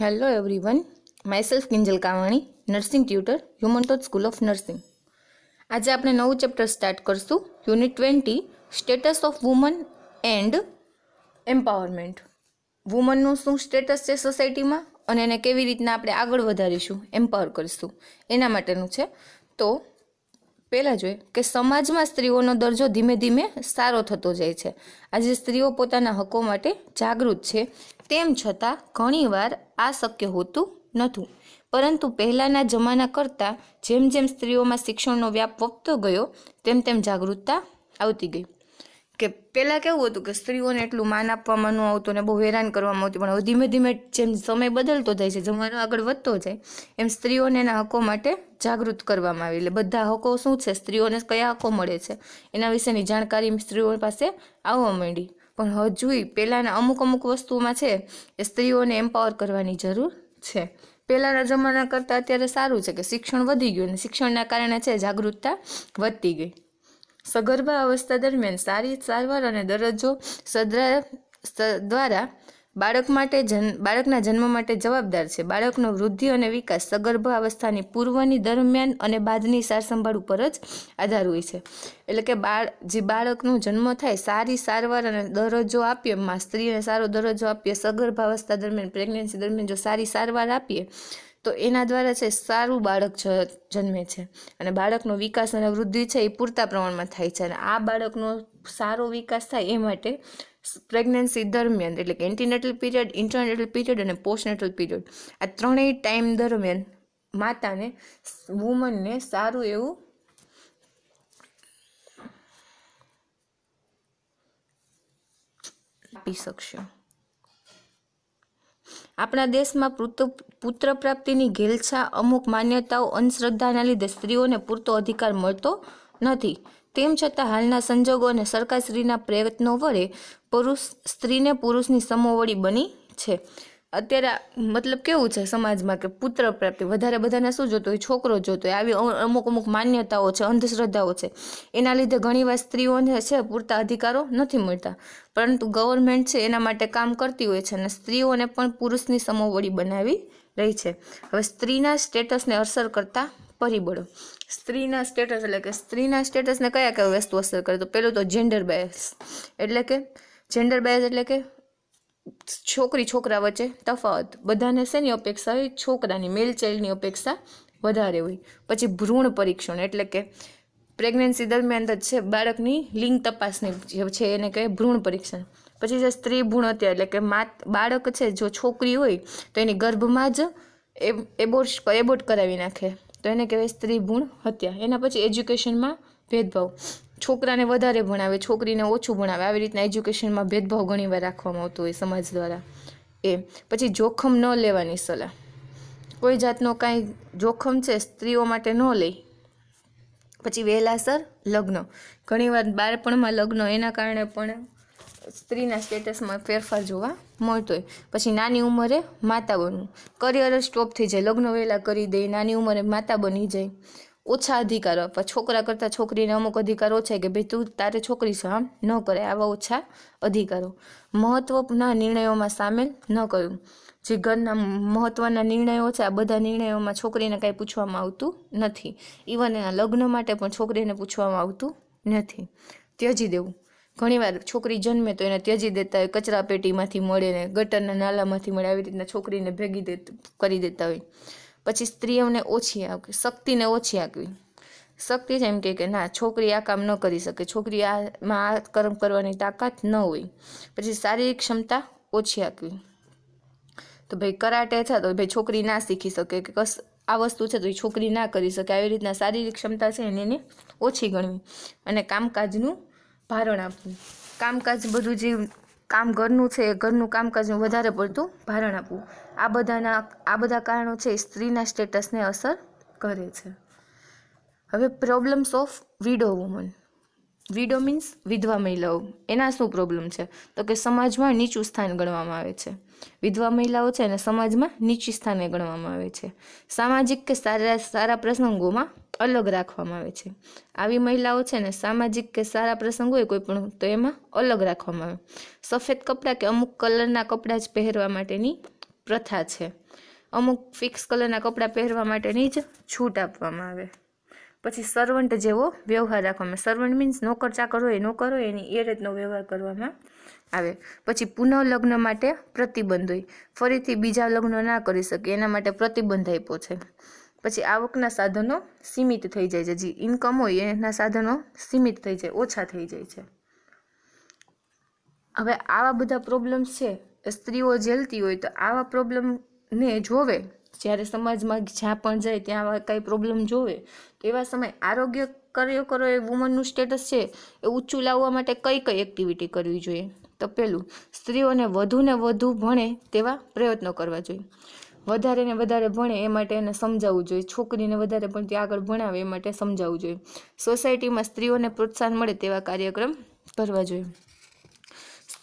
hello everyone myself Kinjal Kavani nursing tutor human હ્યુમનટોથ school of nursing આજે આપણે નવું ચેપ્ટર સ્ટાર્ટ કરશું unit twenty status of woman and empowerment વુમનનું શું સ્ટેટસ છે સોસાયટીમાં અને એને કેવી રીતના આપણે આગળ વધારીશું એમ્પાવર કરીશું એના માટેનું છે તો પહેલાં જોઈએ કે સમાજમાં સ્ત્રીઓનો દરજ્જો ધીમે ધીમે સારો થતો જાય છે આજે સ્ત્રીઓ પોતાના હકો માટે જાગૃત છે તેમ છતાં ઘણીવાર આ શક્ય હોતું નથી પરંતુ પહેલાંના જમાના કરતાં જેમ જેમ સ્ત્રીઓમાં શિક્ષણનો વ્યાપ વધતો ગયો તેમ તેમ જાગૃતતા આવતી ગઈ કે પહેલાં કેવું હતું કે સ્ત્રીઓને એટલું માન આપવામાં ન આવતું ને બહુ હેરાન કરવામાં આવતું પણ હવે ધીમે ધીમે જેમ સમય બદલતો જાય છે જમાનો આગળ વધતો જાય એમ સ્ત્રીઓને એના હકો માટે જાગૃત કરવામાં આવી એટલે બધા હકો શું છે સ્ત્રીઓને કયા હકો મળે છે એના વિશેની જાણકારી સ્ત્રીઓ પાસે આવવા માંડી પણ હજુય પહેલાંના અમુક અમુક વસ્તુઓમાં છે એ સ્ત્રીઓને એમ્પાવર કરવાની જરૂર છે પહેલાંના જમાના કરતાં અત્યારે સારું છે કે શિક્ષણ વધી ગયું અને શિક્ષણના કારણે છે જાગૃતતા વધતી ગઈ સગર્ભા અવસ્થા દરમિયાન સારી સારવાર અને દરજ્જો સદ્રા દ્વારા બાળક માટે જન બાળકના જન્મ માટે જવાબદાર છે બાળકનો વૃદ્ધિ અને વિકાસ સગર્ભ અવસ્થાની પૂર્વની દરમિયાન અને બાદની સારસંભાળ ઉપર જ આધાર હોય છે એટલે કે બાળ જે બાળકનો જન્મ થાય સારી સારવાર અને દરજ્જો આપીએ માં સ્ત્રીને સારો દરજ્જો આપીએ સગર્ભ અવસ્થા દરમિયાન પ્રેગ્નન્સી દરમિયાન જો સારી સારવાર આપીએ તો એના દ્વારા છે સારું બાળક જન્મે છે અને બાળકનો વિકાસ અને વૃદ્ધિ છે એ પૂરતા પ્રમાણમાં થાય છે અને આ બાળકનો સારો વિકાસ થાય એ માટે પ્રેગ્નન્સી દરમિયાન એટલે કે એન્ટીનેટલ પીરિયડ ઇન્ટરનેટલ પીરિયડ અને પોસ્ટનેટલ પીરિયડ આ ત્રણેય ટાઈમ દરમિયાન માતાને વુમનને સારું એવું આપી શકશો આપણા દેશમાં પુત્ર પ્રાપ્તિની ઘેલછા અમુક માન્યતાઓ અંધશ્રદ્ધાના લીધે સ્ત્રીઓને પૂરતો અધિકાર મળતો નથી તેમ છતાં હાલના સંજોગો અને સરકારશ્રીના પ્રયત્નો વડે પુરુષ સ્ત્રીને પુરુષની સમોવડી બની છે અત્યારે મતલબ કેવું છે સમાજમાં કે પુત્ર પ્રાપ્તિ વધારે બધાને શું જોતું હોય છોકરો જોતો હોય આવી અમુક અમુક માન્યતાઓ છે અંધશ્રદ્ધાઓ છે એના લીધે ઘણીવાર સ્ત્રીઓને છે પૂરતા અધિકારો નથી મળતા પરંતુ ગવર્મેન્ટ છે એના માટે કામ કરતી હોય છે અને સ્ત્રીઓને પણ પુરુષની સમોવડી બનાવી રહી છે હવે સ્ત્રીના સ્ટેટસને અસર કરતા પરિબળો સ્ત્રીના સ્ટેટસ એટલે કે સ્ત્રીના સ્ટેટસને કયા કયા વસ્તુ અસર કરે તો પહેલું તો જેન્ડર બાયસ એટલે કે જેન્ડર બાયસ એટલે કે છોકરી છોકરા વચ્ચે તફાવત બધાને શેની અપેક્ષા હોય છોકરાની મેલ ચાઇલ્ડની અપેક્ષા વધારે હોય પછી ભ્રૂણ પરીક્ષણ એટલે કે પ્રેગ્નન્સી દરમિયાન જ છે બાળકની લિંગ તપાસની જે છે એને કહે ભ્રૂણ પરીક્ષણ પછી છે સ્ત્રી ભ્રૂણ હત્યા એટલે કે માત બાળક છે જો છોકરી હોય તો એની ગર્ભમાં જ એબોર્ટ એબોર્ટ કરાવી નાખે તો એને કહેવાય સ્ત્રી ભૂણ હત્યા એના પછી એજ્યુકેશનમાં ભેદભાવ છોકરાને વધારે ભણાવે છોકરીને ઓછું ભણાવે આવી રીતના એજ્યુકેશનમાં ભેદભાવ ઘણીવાર રાખવામાં આવતો હોય સમાજ દ્વારા એ પછી જોખમ ન લેવાની સલાહ કોઈ જાતનો કાંઈ જોખમ છે સ્ત્રીઓ માટે ન લે પછી વહેલાસર લગ્ન ઘણીવાર બાળપણમાં લગ્ન એના કારણે પણ સ્ત્રીના સ્ટેટસમાં ફેરફાર જોવા મળતો હોય પછી નાની ઉંમરે માતા બનવું કરિયર સ્ટોપ થઈ જાય લગ્ન વહેલા કરી દે નાની ઉંમરે માતા બની જાય ઓછા અધિકારો આપવા છોકરા કરતાં છોકરીને અમુક અધિકાર ઓછા કે ભાઈ તું તારે છોકરી છે આમ ન કરે આવા ઓછા અધિકારો મહત્વના નિર્ણયોમાં સામેલ ન કર્યું જે ઘરના મહત્વના નિર્ણયો છે આ બધા નિર્ણયોમાં છોકરીને કાંઈ પૂછવામાં આવતું નથી ઇવન એના લગ્ન માટે પણ છોકરીને પૂછવામાં આવતું નથી ત્યજી દેવું ઘણીવાર છોકરી જન્મે તો એને ત્યજી દેતા હોય કચરા પેટીમાંથી મળે ને ગટરના નાલામાંથી મળે આવી રીતના છોકરીને ભેગી દે કરી દેતા હોય પછી સ્ત્રીઓને ઓછી આપવી શક્તિને ઓછી આપવી શક્તિ છે એમ કે ના છોકરી આ કામ ન કરી શકે છોકરી આમાં આ કર્મ કરવાની તાકાત ન હોય પછી શારીરિક ક્ષમતા ઓછી આપવી તો ભાઈ કરાટે છે તો ભાઈ છોકરી ના શીખી શકે કે કસ આ વસ્તુ છે તો એ છોકરી ના કરી શકે આવી રીતના શારીરિક ક્ષમતા છે એને ઓછી ગણવી અને કામકાજનું ભારણ આપવું કામકાજ બધું જે કામ ઘરનું છે ઘરનું કામકાજનું વધારે પડતું ભારણ આપવું આ બધાના આ બધા કારણો છે એ સ્ત્રીના સ્ટેટસને અસર કરે છે હવે problems of widow woman widow means વિધવા મહિલાઓ એના શું પ્રોબ્લેમ છે તો કે સમાજમાં નીચું સ્થાન ગણવામાં આવે છે વિધવા મહિલાઓ છે એને સમાજમાં નીચી સ્થાને ગણવામાં આવે છે સામાજિક કે સારા સારા પ્રસંગોમાં અલગ રાખવામાં આવે છે આવી મહિલાઓ છે ને સામાજિક કે સારા પ્રસંગ હોય કોઈ પણ તો એમાં અલગ રાખવામાં આવે સફેદ કપડાં કે અમુક કલરના કપડાં જ પહેરવા માટેની પ્રથા છે અમુક ફિક્સ કલરના કપડાં પહેરવા માટેની જ છૂટ આપવામાં આવે પછી સર્વન્ટ જેવો વ્યવહાર રાખવામાં સર્વન્ટ મીન્સ નોકર ચાકર હોય નોકર હોય એની એ રીતનો વ્યવહાર કરવામાં આવે પછી પુનઃ લગ્ન માટે પ્રતિબંધ હોય ફરીથી બીજા લગ્ન ના કરી શકે એના માટે પ્રતિબંધ આપ્યો છે પછી આવકના સાધનો સીમિત થઈ જાય છે જે ઇન્કમ હોય એના સાધનો સીમિત થઈ જાય ઓછા થઈ જાય છે હવે આવા બધા પ્રોબ્લેમ્સ છે સ્ત્રીઓ ઝેલતી હોય તો આવા પ્રોબ્લેમને જોવે જ્યારે સમાજમાં જ્યાં પણ જાય ત્યાં કંઈ પ્રોબ્લેમ જોવે તો એવા સમયે આરોગ્ય કર્યો કરો એ વુમનનું સ્ટેટસ છે એ ઊંચું લાવવા માટે કઈ કઈ એક્ટિવિટી કરવી જોઈએ તો પહેલું સ્ત્રીઓને વધુને વધુ ભણે તેવા પ્રયત્નો કરવા જોઈએ વધારે ને વધારે ભણે એ માટે એને સમજાવવું જોઈએ છોકરીને વધારે ભણતી આગળ ભણાવે એ માટે સમજાવવું જોઈએ સોસાયટીમાં સ્ત્રીઓને પ્રોત્સાહન મળે તેવા કાર્યક્રમ કરવા જોઈએ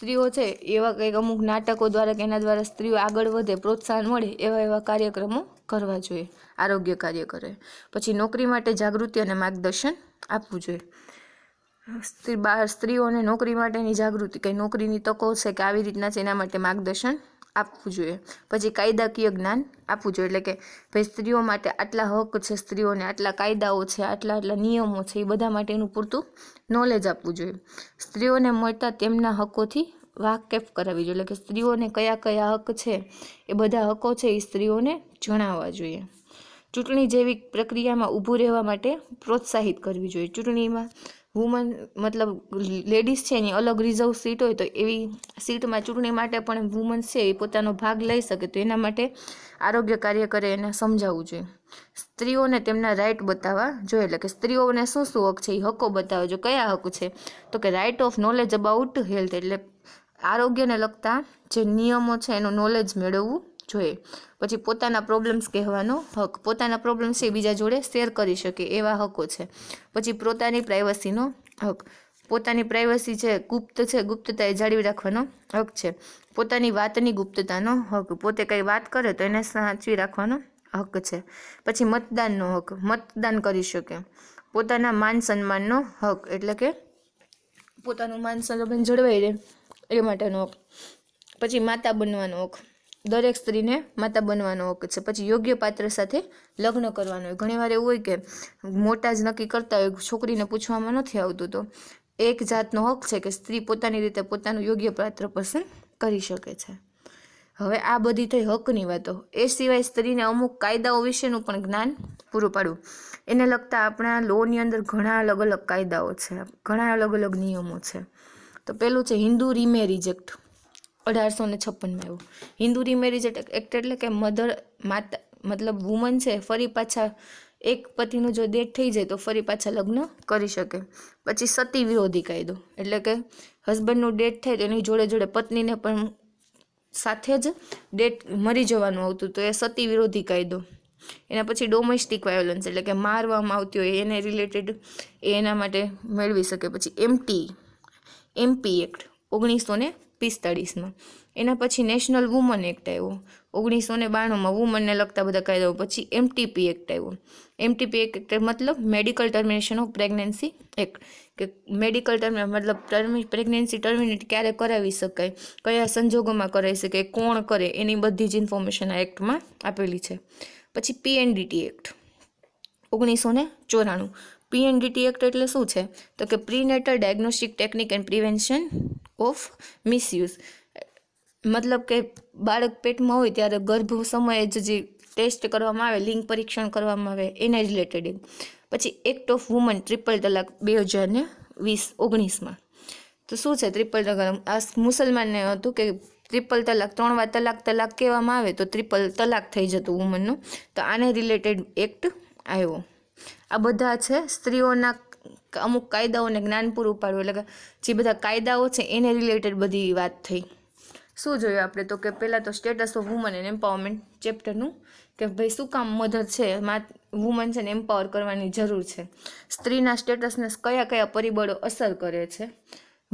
સ્ત્રીઓ છે એવા કંઈક અમુક નાટકો દ્વારા કે એના દ્વારા સ્ત્રીઓ આગળ વધે પ્રોત્સાહન મળે એવા એવા કાર્યક્રમો કરવા જોઈએ આરોગ્ય કાર્ય કરે પછી નોકરી માટે જાગૃતિ અને માર્ગદર્શન આપવું જોઈએ સ્ત્રી બહાર સ્ત્રીઓને નોકરી માટેની જાગૃતિ કે નોકરીની તકો છે કે આવી રીતના છે એના માટે માર્ગદર્શન આપવું જોઈએ પછી કાયદાકીય જ્ઞાન આપવું જોઈએ એટલે કે ભાઈ સ્ત્રીઓ માટે આટલા હક છે સ્ત્રીઓને આટલા કાયદાઓ છે આટલા આટલા નિયમો છે એ બધા માટેનું પૂરતું નોલેજ આપવું જોઈએ સ્ત્રીઓને મળતા તેમના હકોથી વાકેફ કરાવી જોઈએ એટલે કે સ્ત્રીઓને કયા કયા હક છે એ બધા હકો છે એ સ્ત્રીઓને જણાવવા જોઈએ ચૂંટણી જેવી પ્રક્રિયામાં ઊભું રહેવા માટે પ્રોત્સાહિત કરવી જોઈએ ચૂંટણીમાં વુમન મતલબ લેડીઝ છે એની અલગ રિઝર્વ સીટ હોય તો એવી સીટમાં ચૂંટણી માટે પણ વુમન્સ છે એ પોતાનો ભાગ લઈ શકે તો એના માટે આરોગ્ય કાર્યકરે એને સમજાવવું જોઈએ સ્ત્રીઓને તેમના રાઇટ બતાવવા જોઈએ એટલે કે સ્ત્રીઓને શું શું હક છે એ હકો બતાવવા જોઈએ કયા હક છે તો કે right of knowledge about health એટલે આરોગ્યને લગતા જે નિયમો છે એનું નોલેજ મેળવવું જોઈએ પછી પોતાના પ્રોબ્લેમ્સ કહેવાનો હક પોતાના પ્રોબ્લેમ્સ એ બીજા જોડે શેર કરી શકે એવા હકો છે પછી પોતાની પ્રાઇવસીનો હક પોતાની પ્રાઇવસી છે ગુપ્ત છે ગુપ્તતા એ જાળવી રાખવાનો હક છે પોતાની વાતની ગુપ્તતાનો હક પોતે કંઈ વાત કરે તો એને સાચવી રાખવાનો હક છે પછી મતદાનનો હક મતદાન કરી શકે પોતાના માન સન્માનનો હક એટલે કે પોતાનું માન સન્માન જળવાઈ રહે એ માટેનો હક પછી માતા બનવાનો હક દરેક સ્ત્રીને માતા બનવાનો હક છે પછી યોગ્ય પાત્ર સાથે લગ્ન કરવાનું હોય ઘણીવાર એવું હોય કે મોટા જ નક્કી કરતા હોય છોકરીને પૂછવામાં નથી આવતું તો એક જાતનો હક છે કે સ્ત્રી પોતાની રીતે પોતાનું યોગ્ય પાત્ર પસંદ કરી શકે છે હવે આ બધી થઈ હકની વાતો એ સિવાય સ્ત્રીને અમુક કાયદાઓ વિશેનું પણ જ્ઞાન પૂરું પાડવું એને લગતા આપણા લોની અંદર ઘણા અલગ અલગ કાયદાઓ છે ઘણા અલગ અલગ નિયમો છે તો પહેલું છે હિન્દુ રીમે રિજેક્ટ અઢારસો ને છપ્પનમાં આવ્યો હિન્દુ રીમેરેજ એક્ટ એટલે કે મધર માતા મતલબ વુમન છે ફરી પાછા એક પતિનું જો ડેથ થઈ જાય તો ફરી પાછા લગ્ન કરી શકે પછી સતી વિરોધી કાયદો એટલે કે હસબન્ડનું ડેથ થાય તો એની જોડે જોડે પત્નીને પણ સાથે જ ડેટ મરી જવાનું આવતું તો એ સતી વિરોધી કાયદો એના પછી ડોમેસ્ટિક વાયોલન્સ એટલે કે મારવામાં આવતી હોય એને રિલેટેડ એ એના માટે મેળવી શકે પછી એમટી એમપી એક્ટ ઓગણીસો ને પિસ્તાળીસમાં એના પછી નેશનલ વુમન એક્ટ આવ્યો ઓગણીસો ને બાણુંમાં વુમનને લગતા બધા કાયદાઓ પછી એમટીપી એક્ટ આવ્યો એમટીપી એક્ટ મતલબ medical termination of pregnancy act કે મેડિકલ ટર્મિ મતલબ ટર્મિ પ્રેગ્નન્સી ટર્મિનેટ ક્યારે કરાવી શકાય કયા સંજોગોમાં કરાવી શકાય કોણ કરે એની બધી જ ઇન્ફોર્મેશન આ એક્ટમાં આપેલી છે પછી પીએનડીટી એક્ટ ઓગણીસો ને ચોરાણું પીએનડીટી એક્ટ એટલે શું છે તો કે prenatal diagnostic technique and prevention of misuse મતલબ કે બાળક પેટમાં હોય ત્યારે ગર્ભ સમયે જ જે ટેસ્ટ કરવામાં આવે લિંગ પરીક્ષણ કરવામાં આવે એને રિલેટેડ પછી એક્ટ ઓફ વુમન ટ્રિપલ તલાક બે હજાર ને વીસ ઓગણીસમાં તો શું છે ત્રિપલ તલાક આ મુસલમાનને હતું કે ત્રિપલ તલાક ત્રણ વાર તલાક તલાક કહેવામાં આવે તો ત્રિપલ તલાક થઈ જતું વુમનનું તો આને રિલેટેડ એક્ટ આવ્યો આ બધા છે સ્ત્રીઓના અમુક કાયદાઓને જ્ઞાન પૂરું પાડવું એટલે કે જે બધા કાયદાઓ છે એને રિલેટેડ બધી વાત થઈ શું જોયું આપણે તો કે પહેલાં તો status of woman and empowerment ચેપ્ટરનું કે ભાઈ શું કામ મધર છે વુમન છે ને એમ્પાવર કરવાની જરૂર છે સ્ત્રીના સ્ટેટસને કયા કયા પરિબળો અસર કરે છે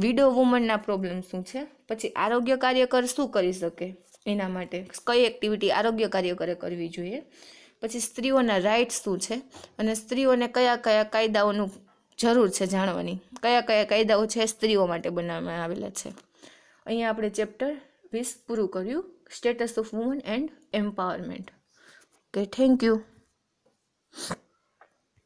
વિડો વુમનના પ્રોબ્લેમ શું છે પછી આરોગ્ય કાર્યકર શું કરી શકે એના માટે કઈ એક્ટિવિટી આરોગ્ય કાર્યકરે કરવી જોઈએ પછી સ્ત્રીઓના રાઇટ શું છે અને સ્ત્રીઓને કયા કયા કાયદાઓનું જરૂર છે જાણવાની કયા કયા કાયદાઓ છે સ્ત્રીઓ માટે બનાવવામાં આવેલા છે અહીંયા આપણે ચેપ્ટર વીસ પૂરું કર્યું status of woman and empowerment okay thank you